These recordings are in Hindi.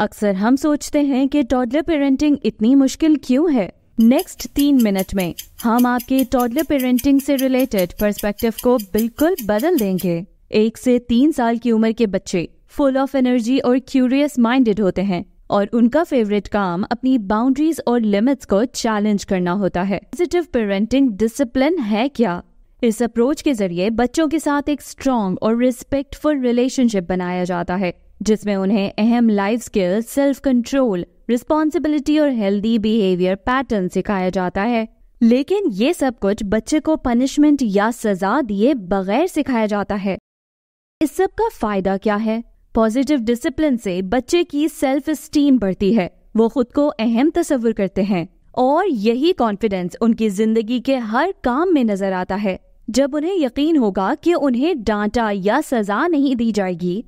अक्सर हम सोचते हैं कि टॉडलर पेरेंटिंग इतनी मुश्किल क्यों है नेक्स्ट तीन मिनट में हम आपके टॉडलर पेरेंटिंग से रिलेटेड पर्सपेक्टिव को बिल्कुल बदल देंगे एक से तीन साल की उम्र के बच्चे फुल ऑफ एनर्जी और क्यूरियस माइंडेड होते हैं और उनका फेवरेट काम अपनी बाउंड्रीज और लिमिट्स को चैलेंज करना होता है पॉजिटिव पेरेंटिंग डिसिप्लिन है क्या इस अप्रोच के जरिए बच्चों के साथ एक स्ट्रॉन्ग और रिस्पेक्टफुल रिलेशनशिप बनाया जाता है जिसमें उन्हें अहम life skill self control responsibility और हेल्दी बिहेवियर पैटर्न सिखाया जाता है लेकिन ये सब कुछ बच्चे को पनिशमेंट या सजा दिए बगैर सिखाया जाता है इस सब का फायदा क्या है पॉजिटिव डिसिप्लिन से बच्चे की सेल्फ स्टीम बढ़ती है वो खुद को अहम तस्वुर करते हैं और यही कॉन्फिडेंस उनकी जिंदगी के हर काम में नजर आता है जब उन्हें यकीन होगा कि उन्हें डांटा या सजा नहीं दी जाएगी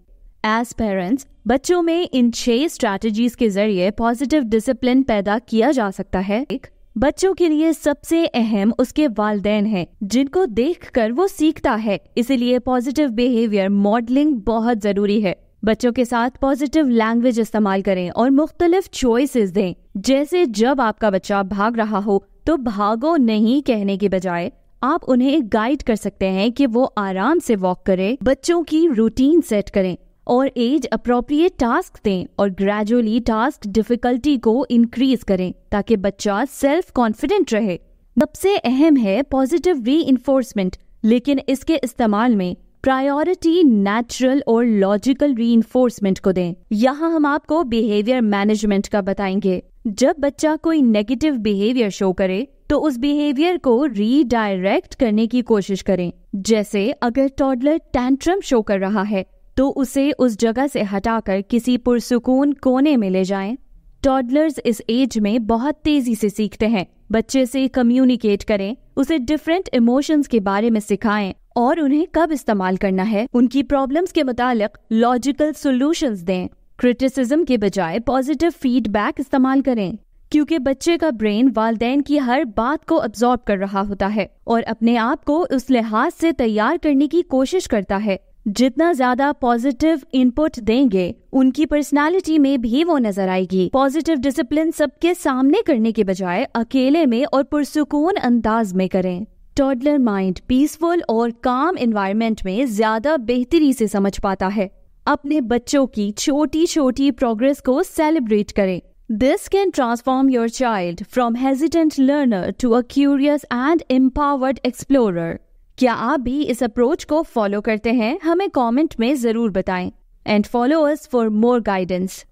एज पेरेंट्स बच्चों में इन छह स्ट्रैटेजीज के जरिए पॉजिटिव डिसिप्लिन पैदा किया जा सकता है एक बच्चों के लिए सबसे अहम उसके वालदेन हैं, जिनको देखकर वो सीखता है इसीलिए पॉजिटिव बिहेवियर मॉडलिंग बहुत जरूरी है बच्चों के साथ पॉजिटिव लैंग्वेज इस्तेमाल करें और मुख्तलिफ चॉइसेस दें जैसे जब आपका बच्चा भाग रहा हो तो भागो नहीं कहने के बजाय आप उन्हें गाइड कर सकते हैं कि वो आराम से वॉक करें बच्चों की रूटीन सेट करें और एज अप्रोप्रिएट टास्क दें और ग्रेजुअली टास्क डिफिकल्टी को इंक्रीज करें ताकि बच्चा सेल्फ कॉन्फिडेंट रहे सबसे अहम है पॉजिटिव री लेकिन इसके इस्तेमाल में प्रायोरिटी नेचुरल और लॉजिकल री को दें यहाँ हम आपको बिहेवियर मैनेजमेंट का बताएंगे जब बच्चा कोई नेगेटिव बिहेवियर शो करे तो उस बिहेवियर को रीडायरेक्ट करने की कोशिश करें जैसे अगर टॉडलर टेंट्रम शो कर रहा है तो उसे उस जगह से हटाकर किसी पुरसकून कोने में ले जाएं। टॉडलर्स इस एज में बहुत तेज़ी से सीखते हैं बच्चे से कम्युनिकेट करें उसे डिफरेंट इमोशंस के बारे में सिखाएं और उन्हें कब इस्तेमाल करना है उनकी प्रॉब्लम्स के मुतालिक लॉजिकल सोल्यूशन दें क्रिटिसिज्म के बजाय पॉजिटिव फीडबैक इस्तेमाल करें क्योंकि बच्चे का ब्रेन वालदेन की हर बात को अब्जॉर्ब कर रहा होता है और अपने आप को उस लिहाज से तैयार करने की कोशिश करता है जितना ज्यादा पॉजिटिव इनपुट देंगे उनकी पर्सनालिटी में भी वो नजर आएगी पॉजिटिव डिसिप्लिन सबके सामने करने के बजाय अकेले में और पुरसुकून अंदाज में करें टॉडलर माइंड पीसफुल और काम एनवायरनमेंट में ज्यादा बेहतरी से समझ पाता है अपने बच्चों की छोटी छोटी प्रोग्रेस को सेलिब्रेट करें this can transform your child from hesitant learner to a curious and empowered explorer. क्या आप भी इस अप्रोच को फॉलो करते हैं हमें कमेंट में ज़रूर बताएं and follow us for more guidance